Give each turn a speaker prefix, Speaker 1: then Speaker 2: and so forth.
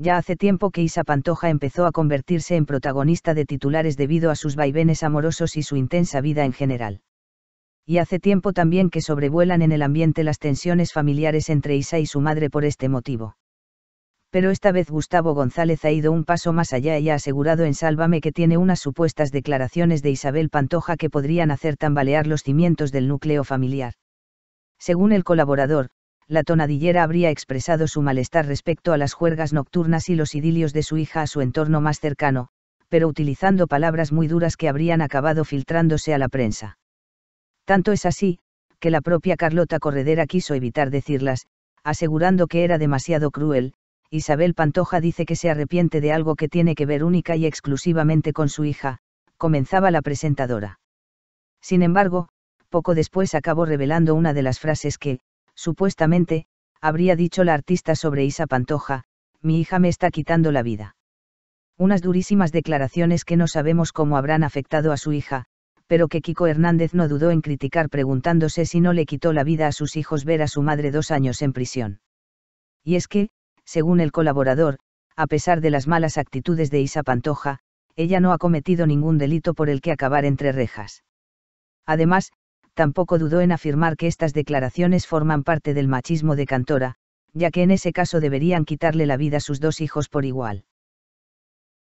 Speaker 1: ya hace tiempo que Isa Pantoja empezó a convertirse en protagonista de titulares debido a sus vaivenes amorosos y su intensa vida en general. Y hace tiempo también que sobrevuelan en el ambiente las tensiones familiares entre Isa y su madre por este motivo. Pero esta vez Gustavo González ha ido un paso más allá y ha asegurado en Sálvame que tiene unas supuestas declaraciones de Isabel Pantoja que podrían hacer tambalear los cimientos del núcleo familiar. Según el colaborador, la tonadillera habría expresado su malestar respecto a las juergas nocturnas y los idilios de su hija a su entorno más cercano, pero utilizando palabras muy duras que habrían acabado filtrándose a la prensa. Tanto es así, que la propia Carlota Corredera quiso evitar decirlas, asegurando que era demasiado cruel, Isabel Pantoja dice que se arrepiente de algo que tiene que ver única y exclusivamente con su hija, comenzaba la presentadora. Sin embargo, poco después acabó revelando una de las frases que, supuestamente, habría dicho la artista sobre Isa Pantoja, mi hija me está quitando la vida. Unas durísimas declaraciones que no sabemos cómo habrán afectado a su hija, pero que Kiko Hernández no dudó en criticar preguntándose si no le quitó la vida a sus hijos ver a su madre dos años en prisión. Y es que, según el colaborador, a pesar de las malas actitudes de Isa Pantoja, ella no ha cometido ningún delito por el que acabar entre rejas. Además, tampoco dudó en afirmar que estas declaraciones forman parte del machismo de Cantora, ya que en ese caso deberían quitarle la vida a sus dos hijos por igual.